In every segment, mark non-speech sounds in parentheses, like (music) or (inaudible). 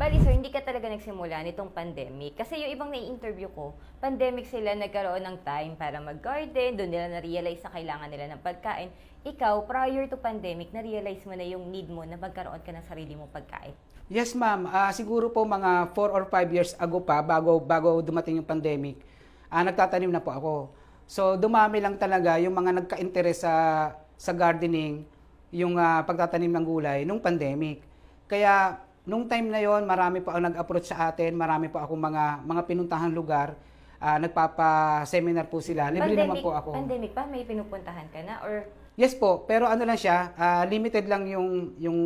Bali sir, hindi ka talaga nagsimula nitong pandemic. Kasi yung ibang nai-interview ko, pandemic sila nagkaroon ng time para mag-garden, doon nila na-realize na kailangan nila ng pagkain. Ikaw, prior to pandemic, na-realize mo na yung need mo na magkaroon ka ng sarili mong pagkain. Yes ma'am, uh, siguro po mga 4 or 5 years ago pa, bago, bago dumating yung pandemic, uh, nagtatanim na po ako. So dumami lang talaga yung mga nagka-interest sa, sa gardening, yung uh, pagtatanim ng gulay nung pandemic. Kaya Nung time na yon, marami pa ang nag-approach sa atin, marami pa akong mga mga pinuntahan lugar. Uh, nagpapa-seminar po sila. Libre pandemic, naman po ako. Pandemic pa, may pinupuntahan ka na? Or... Yes po, pero ano lang siya, uh, limited lang yung yung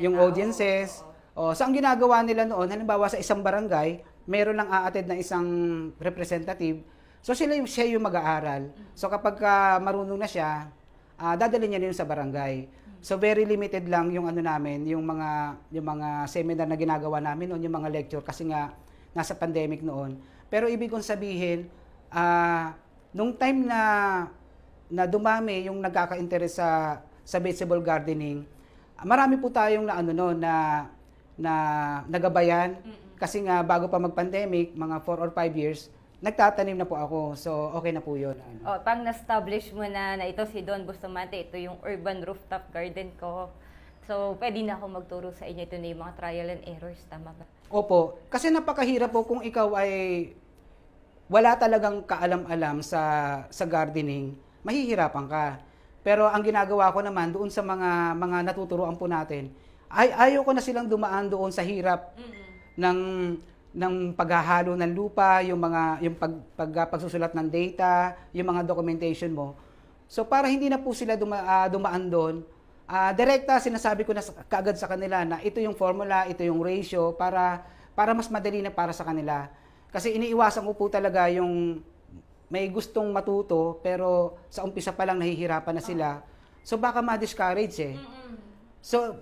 yung tao. audiences. Oo, O, oh, so ang ginagawa nila noon, halimbawa sa isang barangay, meron lang aatid na isang representative. So sila yung siya yung mag-aaral. So kapag uh, marunong na siya, uh, dadalhin niya rin sa barangay. So very limited lang yung ano namin, yung mga yung mga seminar na ginagawa namin o yung mga lecture kasi nga nasa pandemic noon. Pero ibig kong sabihin, uh, nung time na na dumami yung nagkaka interest sa sa vegetable gardening, marami po tayong na ano no na na nagabayan kasi nga bago pa mag-pandemic, mga 4 or 5 years, nagtatanim na po ako. So, okay na po yun. Ano. Oh, pang na-establish mo na na ito si Don Bustamante, ito yung urban rooftop garden ko. So, pwede na ako magturo sa inyo. Ito na yung mga trial and errors. Tama ba? Opo. Kasi napakahirap po kung ikaw ay wala talagang kaalam-alam sa, sa gardening, mahihirapan ka. Pero ang ginagawa ko naman doon sa mga mga natuturuan po natin, ay ayaw ko na silang dumaan doon sa hirap mm-hmm. ng ng paghahalo ng lupa, yung mga yung pag, pag uh, pagsusulat ng data, yung mga documentation mo. So para hindi na po sila duma, uh, dumaan doon, uh, direkta sinasabi ko na kaagad sa kanila na ito yung formula, ito yung ratio para para mas madali na para sa kanila. Kasi iniiwasan ko po talaga yung may gustong matuto pero sa umpisa pa lang nahihirapan na sila. So baka ma-discourage eh. So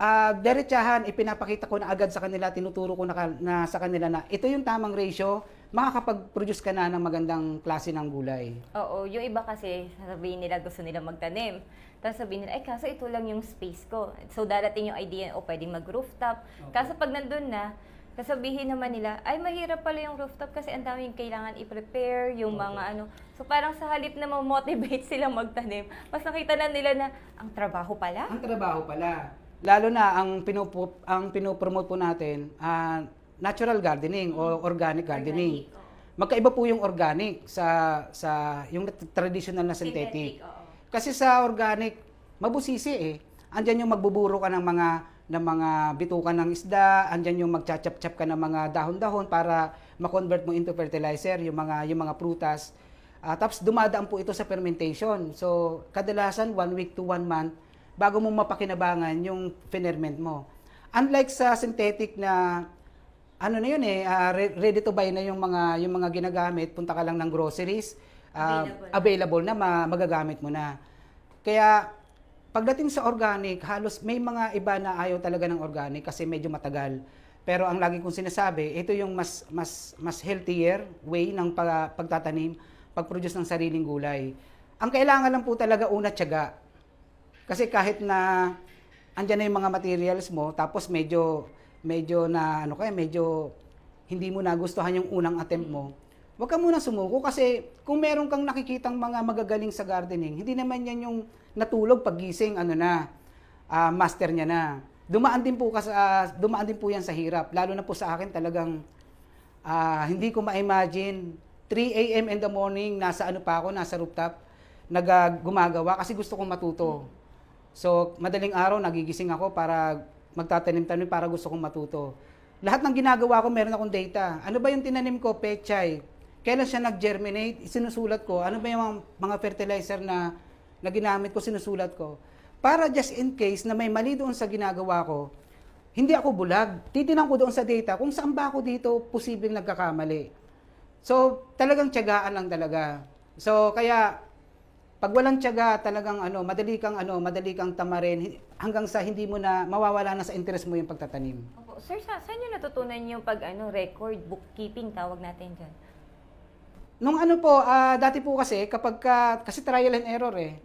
uh, ah, derechahan, ipinapakita ko na agad sa kanila, tinuturo ko na, na sa kanila na ito yung tamang ratio, makakapag-produce ka na ng magandang klase ng gulay. Oo, yung iba kasi sasabihin nila gusto nila magtanim. Tapos sabihin nila, ay eh, kaso ito lang yung space ko. So darating yung idea, o oh, pwedeng mag-rooftop. Okay. Kaso pag nandun na, sasabihin naman nila, ay mahirap pala yung rooftop kasi ang daming kailangan i-prepare, yung okay. mga ano. So parang sa halip na ma-motivate (laughs) sila magtanim, mas nakita na nila na ang trabaho pala. Ang trabaho pala. Lalo na ang pinupo, ang pinopromote po natin, uh, natural gardening o organic gardening. Magkaiba po yung organic sa sa yung traditional na synthetic. Kasi sa organic, mabusisi eh. Andiyan yung magbuburo ka ng mga ng mga bitukan ng isda, andiyan yung magchachap-chap ka ng mga dahon-dahon para ma-convert mo into fertilizer yung mga yung mga prutas. Uh, tapos dumadaan po ito sa fermentation. So, kadalasan one week to one month bago mo mapakinabangan yung finerment mo. Unlike sa synthetic na ano na yun eh, uh, ready to buy na yung mga yung mga ginagamit, punta ka lang ng groceries, uh, available, available na, ma- magagamit mo na. Kaya pagdating sa organic, halos may mga iba na ayaw talaga ng organic kasi medyo matagal. Pero ang lagi kong sinasabi, ito yung mas mas mas healthier way ng pag, pagtatanim, pag-produce ng sariling gulay. Ang kailangan lang po talaga una tiyaga. Kasi kahit na andyan na yung mga materials mo, tapos medyo, medyo na, ano kaya, medyo hindi mo nagustuhan yung unang attempt mo, huwag ka muna sumuko kasi kung meron kang nakikitang mga magagaling sa gardening, hindi naman yan yung natulog pagising, ano na, uh, master niya na. Dumaan din po kasi uh, dumaan din po yan sa hirap. Lalo na po sa akin talagang uh, hindi ko ma-imagine 3 AM in the morning nasa ano pa ako, nasa rooftop nag uh, gumagawa kasi gusto kong matuto. So, madaling araw, nagigising ako para magtatanim-tanim para gusto kong matuto. Lahat ng ginagawa ko, meron akong data. Ano ba yung tinanim ko? Pechay. Kailan siya nag-germinate? Sinusulat ko. Ano ba yung mga fertilizer na, na ginamit ko? Sinusulat ko. Para just in case na may mali doon sa ginagawa ko, hindi ako bulag. Titinan ko doon sa data kung saan ba ako dito posibleng nagkakamali. So, talagang tiyagaan lang talaga. So, kaya pag walang tiyaga, talagang ano, madali kang ano, madali kang tamarin hanggang sa hindi mo na mawawala na sa interest mo yung pagtatanim. Opo. Sir, sa, saan niyo natutunan yung pag ano, record bookkeeping tawag natin diyan? Nung ano po, ah, dati po kasi kapag ka, kasi trial and error eh.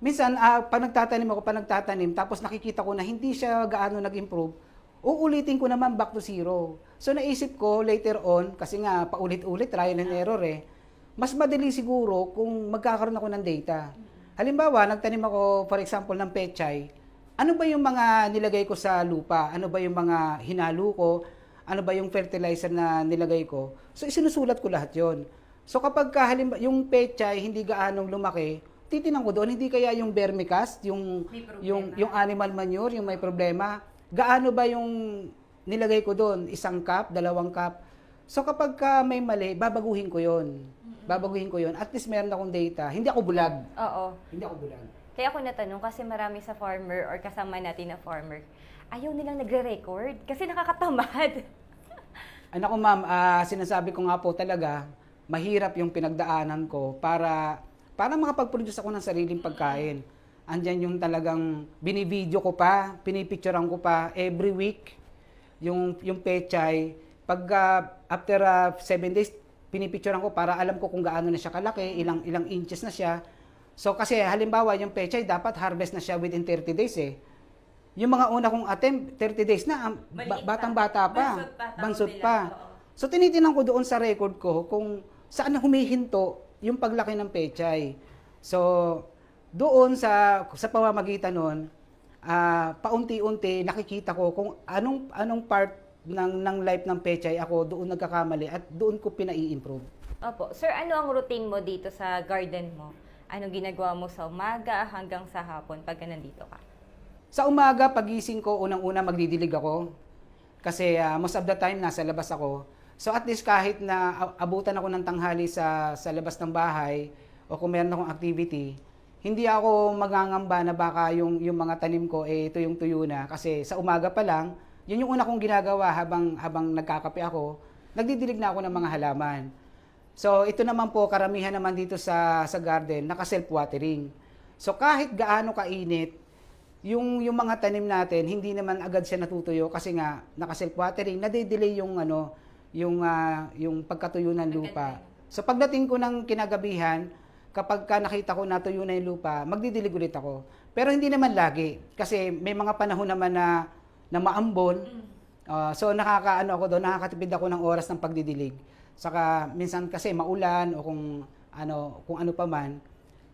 Minsan ah, pag nagtatanim ako, pag nagtatanim tapos nakikita ko na hindi siya gaano nag-improve, uulitin ko naman back to zero. So naisip ko later on kasi nga paulit-ulit trial and error eh mas madali siguro kung magkakaroon ako ng data. Halimbawa, nagtanim ako, for example, ng pechay. Ano ba yung mga nilagay ko sa lupa? Ano ba yung mga hinalo ko? Ano ba yung fertilizer na nilagay ko? So, isinusulat ko lahat yon. So, kapag halimbawa, yung pechay hindi gaanong lumaki, titinan ko doon, hindi kaya yung vermicast, yung, yung, yung animal manure, yung may problema. Gaano ba yung nilagay ko doon? Isang cup, dalawang cup? So, kapag ka may mali, babaguhin ko yon babaguhin ko yun. At least meron akong data. Hindi ako bulag. Oo. Hindi ako bulag. Kaya ako natanong kasi marami sa farmer or kasama natin na farmer, ayaw nilang nagre-record kasi nakakatamad. ano (laughs) ko ma'am, uh, sinasabi ko nga po talaga, mahirap yung pinagdaanan ko para para makapag-produce ako ng sariling pagkain. Andiyan yung talagang binivideo ko pa, pinipicturean ko pa every week yung yung pechay. Pag uh, after 7 uh, ah, days, pinipicturean ko para alam ko kung gaano na siya kalaki, ilang ilang inches na siya. So kasi halimbawa yung pechay dapat harvest na siya within 30 days eh. Yung mga una kong attempt, 30 days na, ba- batang-bata pa, bansot pa. Bansot pa. So tinitingnan ko doon sa record ko kung saan humihinto yung paglaki ng pechay. So doon sa sa pamamagitan noon, uh, ah, paunti-unti nakikita ko kung anong anong part ng, ng life ng Pechay, ako doon nagkakamali at doon ko pinai-improve. Opo. Sir, ano ang routine mo dito sa garden mo? Ano ginagawa mo sa umaga hanggang sa hapon pagka nandito ka? Sa umaga, pagising ko, unang-una magdidilig ako. Kasi uh, most of the time, nasa labas ako. So at least kahit na abutan ako ng tanghali sa, sa labas ng bahay o kung meron akong activity, hindi ako magangamba na baka yung, yung mga tanim ko, eh, ito yung tuyo na. Kasi sa umaga pa lang, yan yung una kong ginagawa habang, habang nagkakape ako. Nagdidilig na ako ng mga halaman. So, ito naman po, karamihan naman dito sa, sa garden, naka-self-watering. So, kahit gaano kainit, yung, yung mga tanim natin, hindi naman agad siya natutuyo kasi nga, naka-self-watering, nade-delay yung, ano, yung, uh, yung pagkatuyo ng lupa. So, pagdating ko ng kinagabihan, kapag ka nakita ko natuyo na yung lupa, magdidilig ulit ako. Pero hindi naman lagi. Kasi may mga panahon naman na na maambon. Uh, so nakakaano ako doon, nakakatipid ako ng oras ng pagdidilig. Saka minsan kasi maulan o kung ano, kung ano pa man.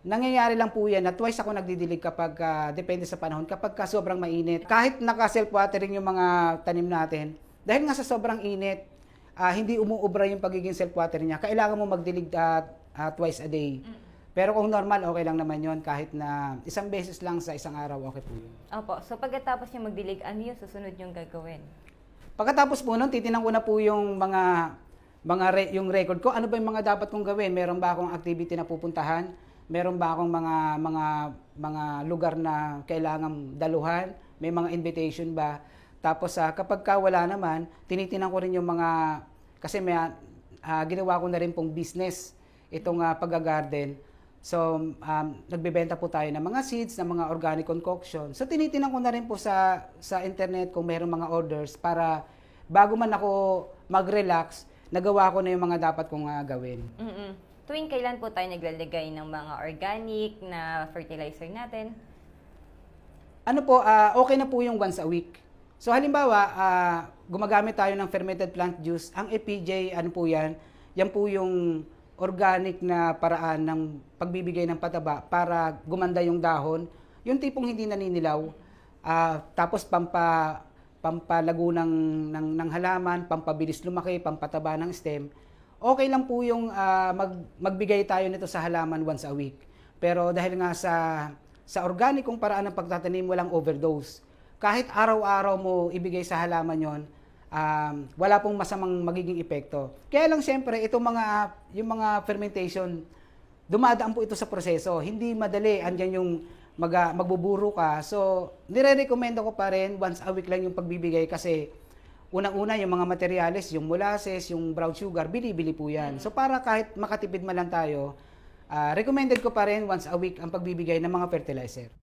Nangyayari lang po yan na twice ako nagdidilig kapag uh, depende sa panahon, kapag ka sobrang mainit. Kahit naka-self-watering yung mga tanim natin, dahil nga sa sobrang init, uh, hindi umuubra yung pagiging self-watering niya, kailangan mo magdilig uh, uh, twice a day. Mm. Pero kung normal, okay lang naman yon kahit na isang beses lang sa isang araw, okay po yun. Opo. So pagkatapos niyo magdilig, ano yung susunod niyong gagawin? Pagkatapos po nun, titinang ko na po yung mga mga re, yung record ko. Ano ba yung mga dapat kong gawin? Meron ba akong activity na pupuntahan? Meron ba akong mga mga mga lugar na kailangan daluhan? May mga invitation ba? Tapos uh, kapag ka wala naman, tinitinan ko rin yung mga kasi may uh, ginawa ko na rin pong business itong uh, pag-garden. So, um, nagbebenta po tayo ng mga seeds, ng mga organic concoction. So, tinitingnan ko na rin po sa, sa internet kung mayroong mga orders para bago man ako mag-relax, nagawa ko na yung mga dapat kong uh, gawin. Mm-mm. Tuwing kailan po tayo naglalagay ng mga organic na fertilizer natin? Ano po, uh, okay na po yung once a week. So halimbawa, uh, gumagamit tayo ng fermented plant juice. Ang EPJ, ano po yan? Yan po yung organic na paraan ng pagbibigay ng pataba para gumanda yung dahon, yung tipong hindi naninilaw, uh, tapos pampa pampalago ng, ng, ng halaman, pampabilis lumaki, pampataba ng stem, okay lang po yung uh, mag, magbigay tayo nito sa halaman once a week. Pero dahil nga sa, sa organikong paraan ng pagtatanim, walang overdose. Kahit araw-araw mo ibigay sa halaman yon um, wala pong masamang magiging epekto. Kaya lang siyempre, itong mga, yung mga fermentation, dumadaan po ito sa proseso. Hindi madali, andyan yung mag, magbuburo ka. So, nire-recommend ko pa rin, once a week lang yung pagbibigay kasi unang-una yung mga materials, yung molasses, yung brown sugar, bili-bili po yan. So, para kahit makatipid man lang tayo, uh, recommended ko pa rin once a week ang pagbibigay ng mga fertilizer.